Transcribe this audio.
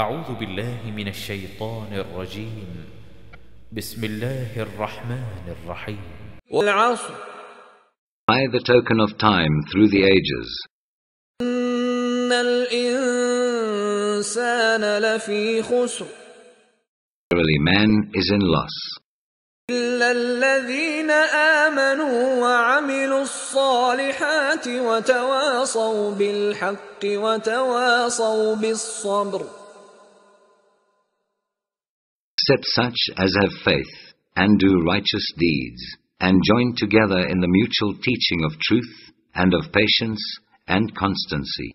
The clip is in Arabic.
أعوذ بالله من الشيطان الرجيم بسم الله الرحمن الرحيم والعصر By the token of time through the ages إن الإنسان لفي خسر Verily man is in loss إلا الذين آمنوا وعملوا الصالحات وتواصوا بالحق وتواصوا بالصبر Except such as have faith and do righteous deeds, and join together in the mutual teaching of truth and of patience and constancy.